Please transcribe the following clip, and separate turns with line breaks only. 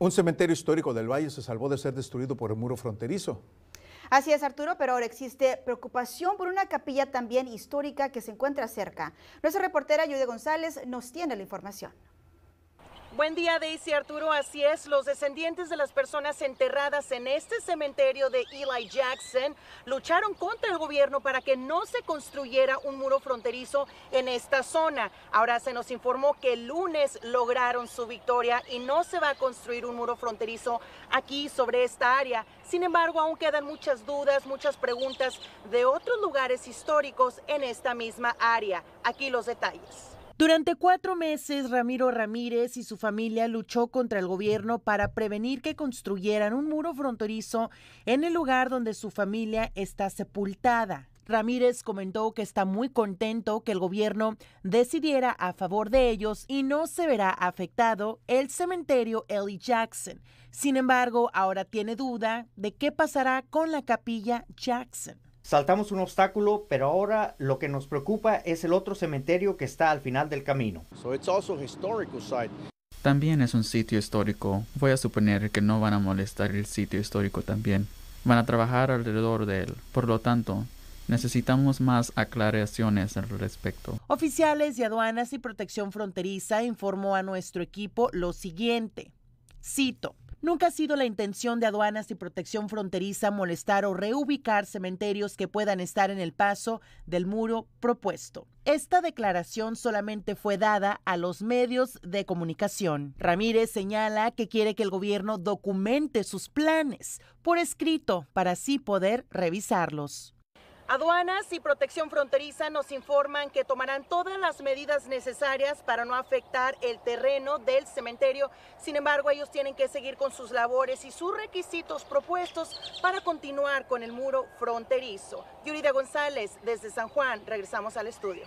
Un cementerio histórico del Valle se salvó de ser destruido por el muro fronterizo. Así es, Arturo, pero ahora existe preocupación por una capilla también histórica que se encuentra cerca. Nuestra reportera Yude González nos tiene la información. Buen día, Daisy Arturo. Así es, los descendientes de las personas enterradas en este cementerio de Eli Jackson lucharon contra el gobierno para que no se construyera un muro fronterizo en esta zona. Ahora se nos informó que el lunes lograron su victoria y no se va a construir un muro fronterizo aquí sobre esta área. Sin embargo, aún quedan muchas dudas, muchas preguntas de otros lugares históricos en esta misma área. Aquí los detalles. Durante cuatro meses, Ramiro Ramírez y su familia luchó contra el gobierno para prevenir que construyeran un muro fronterizo en el lugar donde su familia está sepultada. Ramírez comentó que está muy contento que el gobierno decidiera a favor de ellos y no se verá afectado el cementerio Ellie Jackson. Sin embargo, ahora tiene duda de qué pasará con la capilla Jackson. Saltamos un obstáculo, pero ahora lo que nos preocupa es el otro cementerio que está al final del camino.
También es un sitio histórico. Voy a suponer que no van a molestar el sitio histórico también. Van a trabajar alrededor de él. Por lo tanto, Necesitamos más aclaraciones al respecto.
Oficiales de aduanas y protección fronteriza informó a nuestro equipo lo siguiente. Cito. Nunca ha sido la intención de aduanas y protección fronteriza molestar o reubicar cementerios que puedan estar en el paso del muro propuesto. Esta declaración solamente fue dada a los medios de comunicación. Ramírez señala que quiere que el gobierno documente sus planes por escrito para así poder revisarlos. Aduanas y Protección Fronteriza nos informan que tomarán todas las medidas necesarias para no afectar el terreno del cementerio. Sin embargo, ellos tienen que seguir con sus labores y sus requisitos propuestos para continuar con el muro fronterizo. Yurida González, desde San Juan, regresamos al estudio.